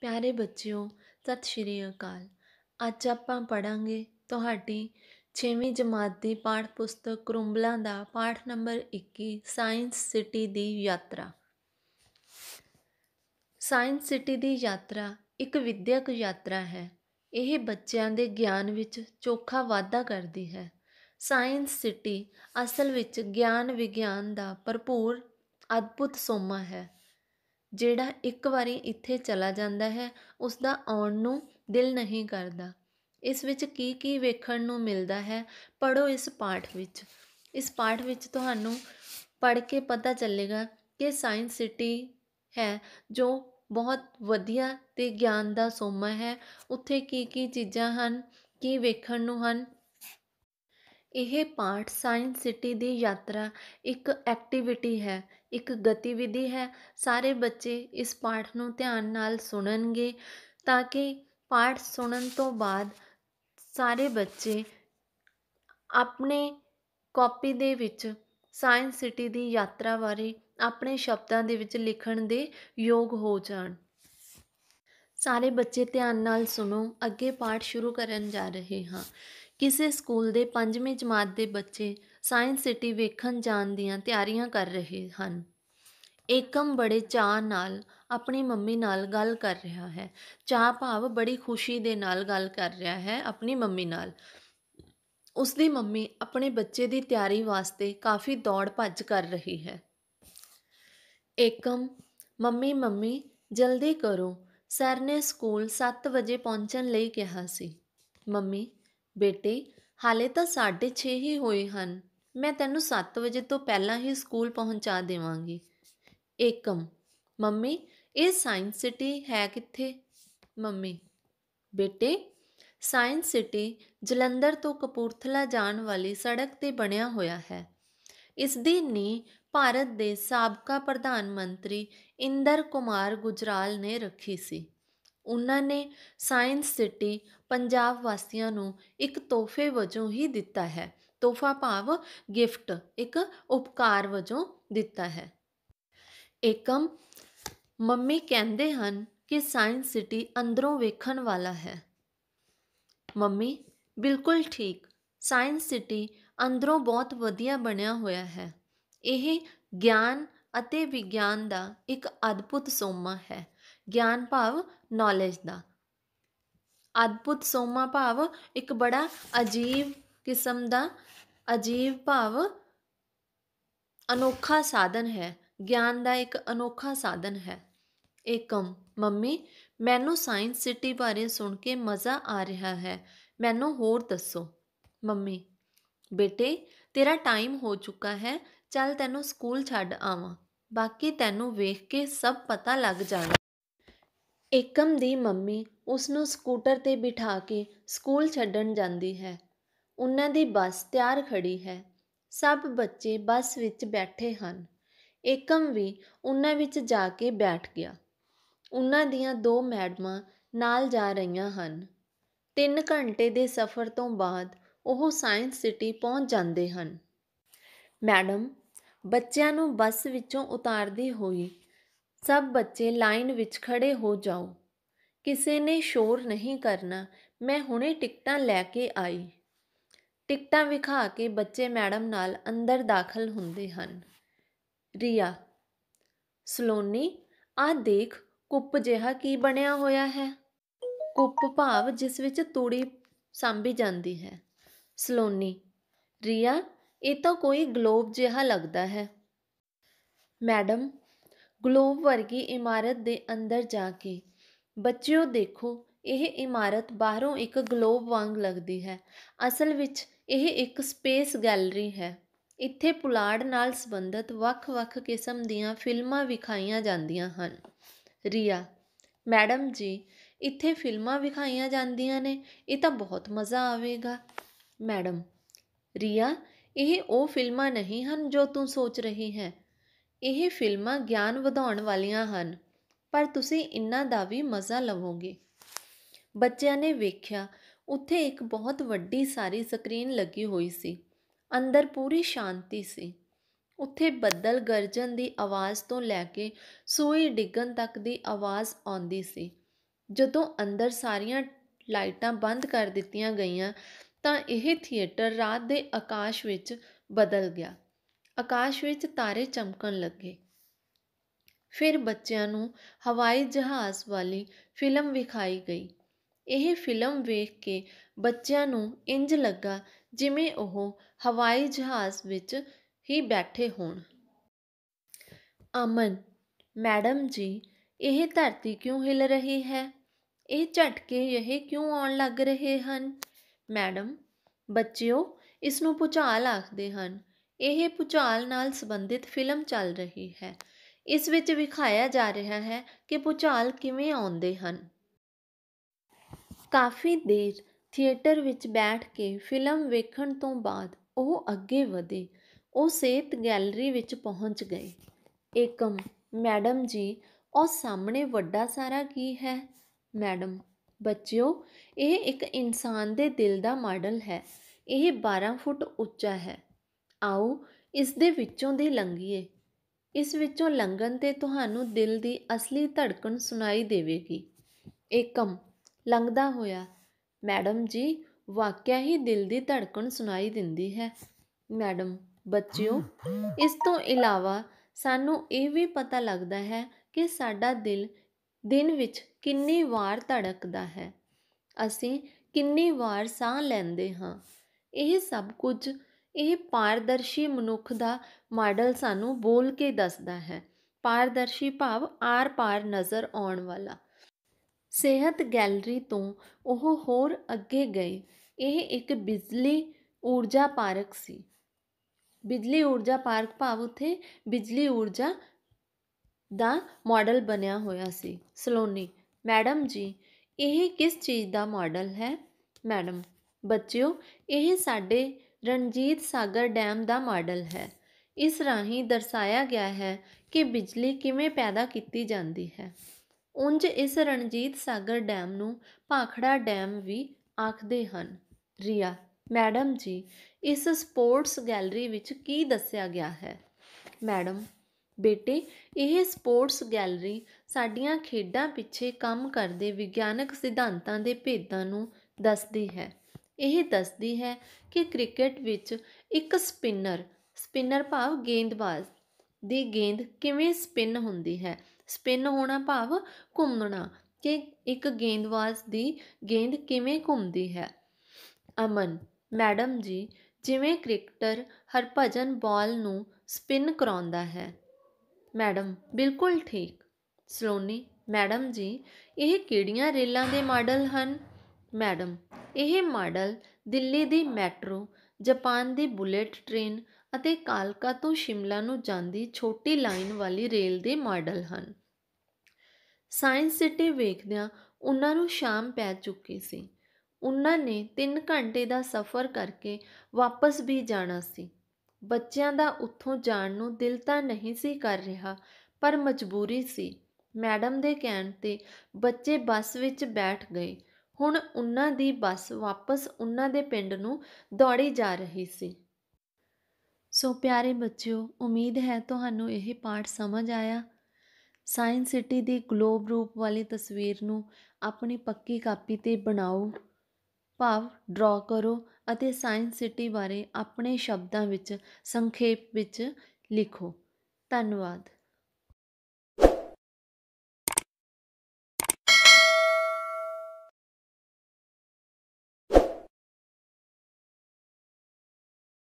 ਪਿਆਰੇ ਬੱਚਿਓ ਸਤਿ ਸ਼੍ਰੀ ਅਕਾਲ ਅੱਜ ਆਪਾਂ ਪੜਾਂਗੇ ਤੁਹਾਡੀ 6ਵੀਂ ਜਮਾਤ ਦੀ ਪਾਠ ਪੁਸਤਕ ਕਰੁੰਬਲਾਂ ਦਾ ਪਾਠ ਨੰਬਰ 21 ਸਾਇੰਸ ਸਿਟੀ ਦੀ ਯਾਤਰਾ ਸਾਇੰਸ ਸਿਟੀ ਦੀ ਯਾਤਰਾ ਇੱਕ ਵਿਦਿਅਕ ਯਾਤਰਾ ਹੈ ਇਹ ਬੱਚਿਆਂ ਦੇ ਗਿਆਨ ਵਿੱਚ ਚੋਖਾ ਵਾਧਾ ਕਰਦੀ ਹੈ ਸਾਇੰਸ ਸਿਟੀ ਅਸਲ ਵਿੱਚ ਗਿਆਨ ਵਿਗਿਆਨ ਦਾ ਭਰਪੂਰ ਅਦਭੁਤ ਸੋਮਾ ਹੈ ਜਿਹੜਾ ਇੱਕ ਵਾਰੀ ਇੱਥੇ ਚਲਾ ਜਾਂਦਾ ਹੈ ਉਸ ਦਾ ਆਉਣ ਨੂੰ ਦਿਲ ਨਹੀਂ ਕਰਦਾ ਇਸ ਵਿੱਚ ਕੀ ਕੀ ਵੇਖਣ ਨੂੰ ਮਿਲਦਾ ਹੈ ਪੜੋ ਇਸ ਪਾਠ ਵਿੱਚ ਇਸ ਪਾਠ ਵਿੱਚ ਤੁਹਾਨੂੰ ਪੜ ਕੇ ਪਤਾ ਚੱਲੇਗਾ ਕਿ ਸਾਇੰਸ ਸਿਟੀ ਹੈ ਜੋ ਬਹੁਤ ਵਧੀਆ ਤੇ ਗਿਆਨ ਦਾ ਸੋਮਾ ਹੈ ਉੱਥੇ ਕੀ ਕੀ ਚੀਜ਼ਾਂ ਹਨ ਕੀ ਵੇਖਣ ਨੂੰ ਹਨ ਇਹ ਪਾਠ ਸਾਇੰਸ ਸਿਟੀ ਦੀ ਯਾਤਰਾ ਇੱਕ ਐਕਟੀਵਿਟੀ ਹੈ ਇੱਕ ਗਤੀਵਿਧੀ ਹੈ ਸਾਰੇ ਬੱਚੇ ਇਸ ਪਾਠ ਨੂੰ ਧਿਆਨ ਨਾਲ ਸੁਣਨਗੇ ਤਾਂ ਕਿ ਪਾਠ ਸੁਣਨ ਤੋਂ ਬਾਅਦ ਸਾਰੇ ਬੱਚੇ ਆਪਣੇ ਕਾਪੀ ਦੇ ਵਿੱਚ ਸਾਇੰਸ ਸਿਟੀ ਦੀ ਯਾਤਰਾ ਬਾਰੇ ਆਪਣੇ ਸ਼ਬਦਾਂ ਦੇ ਵਿੱਚ ਲਿਖਣ ਦੇ ਯੋਗ ਹੋ ਜਾਣ ਸਾਰੇ ਬੱਚੇ ਧਿਆਨ ਨਾਲ ਸੁਣੋ ਅੱਗੇ ਪਾਠ ਸ਼ੁਰੂ ਕਰਨ ਜਾ ਰਹੇ ਹਾਂ ਕਿਸੇ ਸਕੂਲ ਦੇ 5ਵੀਂ ਜਮਾਤ ਦੇ ਬੱਚੇ ਸਾਇੰਸ ਸਿਟੀ ਵੇਖਣ ਜਾਣ ਦੀਆਂ ਤਿਆਰੀਆਂ ਕਰ ਰਹੇ ਹਨ ਏਕਮ ਬੜੇ ਚਾਹ ਨਾਲ ਆਪਣੀ ਮੰਮੀ ਨਾਲ ਗੱਲ ਕਰ ਰਿਹਾ ਹੈ ਚਾਹ ਭਾਵ ਬੜੀ ਖੁਸ਼ੀ ਦੇ ਨਾਲ ਗੱਲ ਕਰ ਰਿਹਾ ਹੈ ਆਪਣੀ ਮੰਮੀ ਨਾਲ ਉਸ ਦੀ ਮੰਮੀ ਆਪਣੇ ਬੱਚੇ ਦੀ ਤਿਆਰੀ ਵਾਸਤੇ ਕਾਫੀ ਦੌੜ ਭੱਜ ਕਰ ਰਹੀ ਹੈ ਏਕਮ ਮੰਮੀ ਮੰਮੀ ਜਲਦੀ ਕਰੋ ਸਰ ਨੇ ਸਕੂਲ 7 ਵਜੇ ਪਹੁੰਚਣ ਲਈ ਕਿਹਾ ਸੀ ਮੰਮੀ ਬੇਟੇ ਹਾਲੇ ਤਾਂ 6:30 ਹੀ ਹੋਏ ਹਨ ਮੈਂ ਤੈਨੂੰ 7 ਵਜੇ ਤੋਂ ਪਹਿਲਾਂ ਹੀ ਸਕੂਲ ਪਹੁੰਚਾ ਦੇਵਾਂਗੀ ਏਕਮ ਮੰਮੀ ਇਹ ਸਾਇੰਸ ਸਿਟੀ ਹੈ ਕਿੱਥੇ ਮੰਮੀ ਬੇਟੇ ਸਾਇੰਸ ਸਿਟੀ ਜਲੰਧਰ ਤੋਂ ਕਪੂਰਥਲਾ ਜਾਣ ਵਾਲੀ ਸੜਕ ਤੇ ਬਣਿਆ ਹੋਇਆ ਹੈ ਇਸ ਦੀ ਨੀ ਭਾਰਤ ਦੇ ਸਾਬਕਾ ਪ੍ਰਧਾਨ ਮੰਤਰੀ ਇੰਦਰ ਕੁਮਾਰ ਗੁਜਰਾਲ ਨੇ ਰੱਖੀ ਸੀ ਉਹਨਾਂ ਨੇ ਸਾਇੰਸ ਸਿਟੀ ਪੰਜਾਬ ਵਾਸੀਆਂ ਨੂੰ ਇੱਕ ਤੋਹਫੇ ਵਜੋਂ ਹੀ ਦਿੱਤਾ ਹੈ ਤੋਹਫਾ ਭਾਵ ਗਿਫਟ ਇੱਕ ਉਪਕਾਰ ਵਜੋਂ ਦਿੱਤਾ ਹੈ ਏਕਮ ਮੰਮੀ ਕਹਿੰਦੇ ਹਨ ਕਿ ਸਾਇੰਸ ਸਿਟੀ ਅੰਦਰੋਂ ਵੇਖਣ ਵਾਲਾ ਹੈ ਮੰਮੀ ਬਿਲਕੁਲ ਠੀਕ ਸਾਇੰਸ ਸਿਟੀ ਅੰਦਰੋਂ ਬਹੁਤ ਵਧੀਆ ਬਣਿਆ ਹੋਇਆ ਹੈ ਇਹ ਗਿਆਨ ਅਤੇ ਵਿਗਿਆਨ ਦਾ ਇੱਕ ਅਦਭੁਤ ਸੋਮਾ ਹੈ ਗਿਆਨ ਭਾਵ ਨੌਲੇਜ ਦਾ ਅਦਭੁਤ ਸੋਮਾ ਭਾਵ ਇੱਕ ਬੜਾ ਅਜੀਬ ਕਿਸਮ ਦਾ ਅਜੀਬ ਭਾਵ ਅਨੋਖਾ ਸਾਧਨ ਹੈ ਗਿਆਨ ਦਾ ਇੱਕ ਅਨੋਖਾ ਸਾਧਨ ਹੈ ਏਕਮ ਮੰਮੀ ਮੈਨੂੰ ਸਾਇੰਸ ਸਿਟੀ ਬਾਰੇ ਸੁਣ ਕੇ ਮਜ਼ਾ ਆ ਰਿਹਾ ਹੈ ਮੈਨੂੰ ਹੋਰ ਦੱਸੋ ਮੰਮੀ ਬੇਟੇ ਤੇਰਾ ਟਾਈਮ ਹੋ ਚੁੱਕਾ ਹੈ ਚੱਲ ਤੈਨੂੰ ਸਕੂਲ ਛੱਡ ਆਵਾਂ ਬਾਕੀ ਤੈਨੂੰ ਵੇਖ ਕੇ ਸਭ ਪਤਾ ਲੱਗ ਜਾਣਾ ਏਕਮ ਦੀ ਮੰਮੀ ਉਸ ਨੂੰ ਸਕੂਟਰ ਤੇ ਬਿਠਾ ਕੇ ਸਕੂਲ ਛੱਡਣ ਜਾਂਦੀ ਹੈ ਉਹਨਾਂ ਦੀ ਬੱਸ ਤਿਆਰ ਖੜੀ ਹੈ ਸਭ ਬੱਚੇ ਬੱਸ ਵਿੱਚ ਬੈਠੇ ਹਨ ਏਕਮ ਵੀ ਉਹਨਾਂ ਵਿੱਚ ਜਾ ਕੇ ਬੈਠ ਗਿਆ ਉਹਨਾਂ ਦੀਆਂ ਦੋ ਮੈਡਮਾਂ ਨਾਲ ਜਾ ਰਹੀਆਂ ਹਨ 3 ਘੰਟੇ ਦੇ ਸਫ਼ਰ ਤੋਂ ਬਾਅਦ ਉਹ ਸਾਇੰਸ ਸਿਟੀ ਪਹੁੰਚ ਜਾਂਦੇ ਹਨ ਮੈਡਮ ਬੱਚਿਆਂ ਨੂੰ ਬੱਸ ਵਿੱਚੋਂ ਉਤਾਰਦੀ ਹੋਈ ਸਭ ਬੱਚੇ ਲਾਈਨ ਵਿੱਚ ਖੜੇ ਹੋ ਜਾਓ ਕਿਸੇ ਨੇ ਸ਼ੋਰ ਨਹੀਂ ਕਰਨਾ ਮੈਂ ਹੁਣੇ ਟਿਕਟਾਂ ਲੈ ਕੇ ਆਈ ਟਿਕਟਾਂ ਵਿਖਾ ਕੇ ਬੱਚੇ ਮੈਡਮ ਨਾਲ ਅੰਦਰ ਦਾਖਲ ਹੁੰਦੇ ਹਨ ਰੀਆ ਸਲੋਨੀ ਆ ਦੇਖ ਕੁੱਪ ਜਿਹਾ ਕੀ ਬਣਿਆ ਹੋਇਆ ਹੈ ਕੁੱਪ ਭਾਵ ਜਿਸ ਵਿੱਚ ਤੂੜੀ ਸਾਂਭੀ ਜਾਂਦੀ ਹੈ ਸਲੋਨੀ ਰੀਆ ਇਹ ਤਾਂ ਕੋਈ ਗਲੋਬ ਜਿਹਾ ਲੱਗਦਾ ਹੈ ਮੈਡਮ ਗਲੋਬ ਵਰਗੀ ਇਮਾਰਤ ਦੇ ਅੰਦਰ ਜਾ ਕੇ ਬੱਚਿਓ ਦੇਖੋ ਇਹ ਇਮਾਰਤ ਬਾਹਰੋਂ ਇੱਕ ਗਲੋਬ ਵਾਂਗ ਲੱਗਦੀ ਹੈ ਅਸਲ ਵਿੱਚ ਇਹ ਇੱਕ ਸਪੇਸ ਗੈਲਰੀ ਹੈ ਇੱਥੇ ਪੁਲਾੜ ਨਾਲ ਸੰਬੰਧਿਤ ਵੱਖ-ਵੱਖ ਕਿਸਮ ਦੀਆਂ ਫਿਲਮਾਂ ਵਿਖਾਈਆਂ ਜਾਂਦੀਆਂ ਹਨ ਰੀਆ ਮੈਡਮ ਜੀ ਇੱਥੇ ਫਿਲਮਾਂ ਵਿਖਾਈਆਂ ਜਾਂਦੀਆਂ ਨੇ ਇਹ ਤਾਂ ਬਹੁਤ ਮਜ਼ਾ ਆਵੇਗਾ ਮੈਡਮ ਰੀਆ ਇਹ ਉਹ ਫਿਲਮਾਂ ਨਹੀਂ ਹਨ ਜੋ ਤੂੰ ਸੋਚ ਰਹੀ ਹੈ ਇਹ ਫਿਲਮਾਂ ਗਿਆਨ ਵਧਾਉਣ ਵਾਲੀਆਂ ਹਨ ਪਰ ਤੁਸੀਂ ਇਨ੍ਹਾਂ ਦਾ ਵੀ ਮਜ਼ਾ ਲਵੋਗੇ ਬੱਚਿਆਂ ਨੇ ਵੇਖਿਆ ਉੱਥੇ ਇੱਕ ਬਹੁਤ ਵੱਡੀ ਸਾਰੀ ਸਕਰੀਨ ਲੱਗੀ ਹੋਈ ਸੀ ਅੰਦਰ ਪੂਰੀ ਸ਼ਾਂਤੀ ਸੀ ਉੱਥੇ ਬੱਦਲ ਗਰਜਣ ਦੀ ਆਵਾਜ਼ ਤੋਂ ਲੈ ਕੇ ਸੂਈ ਡਿੱਗਣ ਤੱਕ ਦੀ ਆਵਾਜ਼ ਆਉਂਦੀ ਸੀ ਜਦੋਂ ਅੰਦਰ ਸਾਰੀਆਂ ਲਾਈਟਾਂ ਬੰਦ ਕਰ ਦਿੱਤੀਆਂ ਗਈਆਂ ਤਾਂ ਇਹ ਥੀਏਟਰ ਰਾਤ ਦੇ ਆਕਾਸ਼ ਵਿੱਚ ਬਦਲ ਗਿਆ ਆਕਾਸ਼ ਵਿੱਚ ਤਾਰੇ ਚਮਕਣ ਲੱਗੇ ਫਿਰ ਬੱਚਿਆਂ ਨੂੰ ਹਵਾਈ ਜਹਾਜ਼ ਵਾਲੀ ਫਿਲਮ ਵਿਖਾਈ ਗਈ ਇਹ ਫਿਲਮ ਵੇਖ ਕੇ ਬੱਚਿਆਂ ਨੂੰ ਇੰਜ ਲੱਗਾ ਜਿਵੇਂ ਉਹ ਹਵਾਈ ਜਹਾਜ਼ ਵਿੱਚ ਹੀ ਬੈਠੇ ਹੋਣ ਅਮਨ ਮੈਡਮ ਜੀ ਇਹ ਧਰਤੀ ਕਿਉਂ ਹਿਲ ਰਹੀ ਹੈ ਇਹ ਝਟਕੇ ਇਹ ਕਿਉਂ ਆਉਣ ਲੱਗ ਰਹੇ ਹਨ ਮੈਡਮ ਬੱਚਿਓ ਇਸ ਨੂੰ ਪੁਚਾਲ ਆਖਦੇ ਹਨ ਇਹ ਪੁਚਾਲ ਨਾਲ ਸੰਬੰਧਿਤ ਫਿਲਮ ਚੱਲ ਰਹੀ ਹੈ ਇਸ ਵਿੱਚ ਵਿਖਾਇਆ ਜਾ ਰਿਹਾ ਹੈ ਕਿ ਪੁਚਾਲ ਕਿਵੇਂ ਆਉਂਦੇ ਹਨ ਕਾਫ਼ੀ ਦੇਰ ਥੀਏਟਰ ਵਿੱਚ ਬੈਠ ਕੇ ਫਿਲਮ ਵੇਖਣ ਤੋਂ ਬਾਅਦ ਉਹ ਅੱਗੇ ਵਧੇ ਉਹ ਸੇਤ ਗੈਲਰੀ ਵਿੱਚ ਪਹੁੰਚ ਗਏ ਏਕਮ ਮੈਡਮ ਜੀ ਉਹ ਸਾਹਮਣੇ ਵੱਡਾ ਸਾਰਾ ਕੀ ਹੈ ਮੈਡਮ ਬੱਚਿਓ ਇਹ ਇੱਕ ਇਨਸਾਨ ਦੇ ਦਿਲ ਦਾ ਮਾਡਲ ਹੈ ਇਹ 12 ਫੁੱਟ ਉੱਚਾ ਹੈ ਆਓ ਇਸ ਦੇ ਵਿੱਚੋਂ ਦੀ ਲੰਘੀਏ ਇਸ ਵਿੱਚੋਂ ਲੰਘਣ ਤੇ ਤੁਹਾਨੂੰ ਦਿਲ ਦੀ ਅਸਲੀ ਧੜਕਣ ਸੁਣਾਈ ਦੇਵੇਗੀ ਏਕਮ ਲੰਘਦਾ ਹੋਇਆ ਮੈਡਮ ਜੀ ਵਾਕਿਆ ਹੀ ਦਿਲ ਦੀ ਧੜਕਣ ਸੁਣਾਈ ਦਿੰਦੀ ਹੈ ਮੈਡਮ ਬੱਚਿਓ ਇਸ ਤੋਂ ਇਲਾਵਾ ਸਾਨੂੰ ਇਹ ਵੀ ਪਤਾ ਲੱਗਦਾ ਹੈ ਕਿ ਸਾਡਾ ਦਿਲ ਦਿਨ ਵਿੱਚ ਕਿੰਨੀ ਵਾਰ ਧੜਕਦਾ ਹੈ ਅਸੀਂ ਕਿੰਨੀ ਵਾਰ ਸਾਹ ਲੈਂਦੇ ਹਾਂ ਇਹ ਸਭ ਕੁਝ ਇਹ ਪਾਰਦਰਸ਼ੀ ਮਨੁੱਖ ਦਾ ਮਾਡਲ ਸਾਨੂੰ ਬੋਲ ਕੇ ਦੱਸਦਾ ਹੈ ਪਾਰਦਰਸ਼ੀ ਭਾਵ ਆਰ-ਪਾਰ ਨਜ਼ਰ ਆਉਣ ਵਾਲਾ ਸਿਹਤ ਗੈਲਰੀ ਤੋਂ ਉਹ ਹੋਰ ਅੱਗੇ ਗਏ ਇਹ ਇੱਕ ਬਿਜਲੀ ਊਰਜਾ ਪਾਰਕ ਸੀ ਬਿਜਲੀ ਊਰਜਾ ਪਾਰਕ ਭਾਵ ਉਥੇ ਬਿਜਲੀ ਊਰਜਾ ਦਾ ਮਾਡਲ ਬਣਿਆ ਹੋਇਆ ਸੀ ਸਲੋਨੀ ਮੈਡਮ ਜੀ ਇਹ ਕਿਸ ਚੀਜ਼ ਦਾ ਮਾਡਲ ਹੈ ਮੈਡਮ ਬੱਚਿਓ ਇਹ ਸਾਡੇ ਰਣਜੀਤ ਸਾਗਰ ਡੈਮ ਦਾ ਮਾਡਲ ਹੈ ਇਸ ਰਾਹੀਂ ਦਰਸਾਇਆ ਗਿਆ ਹੈ ਕਿ ਬਿਜਲੀ ਕਿਵੇਂ ਪੈਦਾ ਕੀਤੀ ਜਾਂਦੀ ਹੈ ਉਂਝ ਇਸ ਰਣਜੀਤ ਸਾਗਰ ਡੈਮ ਨੂੰ ਭਾਖੜਾ ਡੈਮ ਵੀ ਆਖਦੇ ਹਨ ਰੀਆ ਮੈਡਮ ਜੀ ਇਸ ਸਪੋਰਟਸ ਗੈਲਰੀ ਵਿੱਚ ਕੀ ਦੱਸਿਆ ਗਿਆ ਹੈ ਮੈਡਮ ਬੇਟੇ ਇਹ ਸਪੋਰਟਸ ਗੈਲਰੀ ਸਾਡੀਆਂ ਖੇਡਾਂ ਪਿੱਛੇ ਕੰਮ ਕਰਦੇ ਵਿਗਿਆਨਕ ਸਿਧਾਂਤਾਂ ਦੇ ਭੇਦਾਂ ਨੂੰ ਦੱਸਦੀ ਹੈ ਇਹ ਦੱਸਦੀ ਹੈ ਕਿ ਕ੍ਰਿਕਟ ਵਿੱਚ ਇੱਕ ਸਪਿਨਰ ਸਪਿਨਰ ਭਾਵ ਗੇਂਦਬਾਜ਼ ਦੀ ਗੇਂਦ ਕਿਵੇਂ ਸਪਿਨ ਹੁੰਦੀ ਹੈ ਸਪਿਨ ਹੋਣਾ ਭਾਵ ਘੁੰਮਣਾ ਕਿ ਇੱਕ ਗੇਂਦਬਾਜ਼ ਦੀ ਗੇਂਦ ਕਿਵੇਂ ਘੁੰਮਦੀ ਹੈ ਅਮਨ ਮੈਡਮ ਜੀ ਜਿਵੇਂ ਕ੍ਰਿਕਟਰ ਹਰਭਜਨ ਬਾਲ ਨੂੰ ਸਪਿਨ ਕਰਾਉਂਦਾ ਹੈ ਮੈਡਮ ਬਿਲਕੁਲ ਠੀਕ ਸਲੋਨੀ ਮੈਡਮ ਜੀ ਇਹ ਕਿਹੜੀਆਂ ਰੇਲਾਂ ਦੇ ਮਾਡਲ ਹਨ ਮੈਡਮ ਇਹ ਮਾਡਲ ਦਿੱਲੀ ਦੀ ਮੈਟਰੋ ਜਾਪਾਨ ਦੀ ਬੁਲੇਟ ਟ੍ਰੇਨ ਅਤੇ ਕਾਲਕਾ ਤੋਂ ਸ਼ਿਮਲਾ ਨੂੰ ਜਾਂਦੀ ਛੋਟੀ ਲਾਈਨ ਵਾਲੀ ਰੇਲ ਦੇ ਮਾਡਲ ਹਨ ਸਾਇੰਸ ਸਿਟੀ ਵੇਖਦਿਆਂ ਉਹਨਾਂ ਨੂੰ ਸ਼ਾਮ ਪੈ ਚੁੱਕੀ ਸੀ ਉਹਨਾਂ ਨੇ 3 ਘੰਟੇ ਦਾ ਸਫ਼ਰ ਕਰਕੇ ਵਾਪਸ ਵੀ ਜਾਣਾ ਸੀ ਬੱਚਿਆਂ ਦਾ ਉੱਥੋਂ ਜਾਣ ਨੂੰ ਦਿਲ ਤਾਂ ਨਹੀਂ ਸੀ ਕਰ ਰਿਹਾ ਪਰ ਮਜਬੂਰੀ ਸੀ ਮੈਡਮ ਦੇ ਕਹਿਣ ਤੇ ਬੱਚੇ ਬੱਸ ਵਿੱਚ ਬੈਠ ਗਏ ਹੁਣ ਉਹਨਾਂ ਦੀ ਬੱਸ ਵਾਪਸ ਉਹਨਾਂ ਦੇ ਪਿੰਡ ਨੂੰ ਦੌੜੀ ਜਾ ਰਹੀ ਸੀ ਸੋ ਪਿਆਰੇ ਬੱਚਿਓ ਉਮੀਦ ਹੈ ਤੁਹਾਨੂੰ ਇਹ ਪਾਠ ਸਮਝ ਆਇਆ ਸਾਇੰਸ ਸਿਟੀ ਦੀ ਗਲੋਬ ਰੂਪ ਵਾਲੀ ਤਸਵੀਰ ਨੂੰ ਆਪਣੀ ਪੱਕੀ ਕਾਪੀ ਤੇ ਬਣਾਓ ਭਾਵ ਡਰਾ ਕਰੋ ਅਤੇ ਸਾਇੰਸ ਸਿਟੀ ਬਾਰੇ ਆਪਣੇ ਸ਼ਬਦਾਂ ਵਿੱਚ ਸੰਖੇਪ ਵਿੱਚ ਲਿਖੋ ਧੰਨਵਾਦ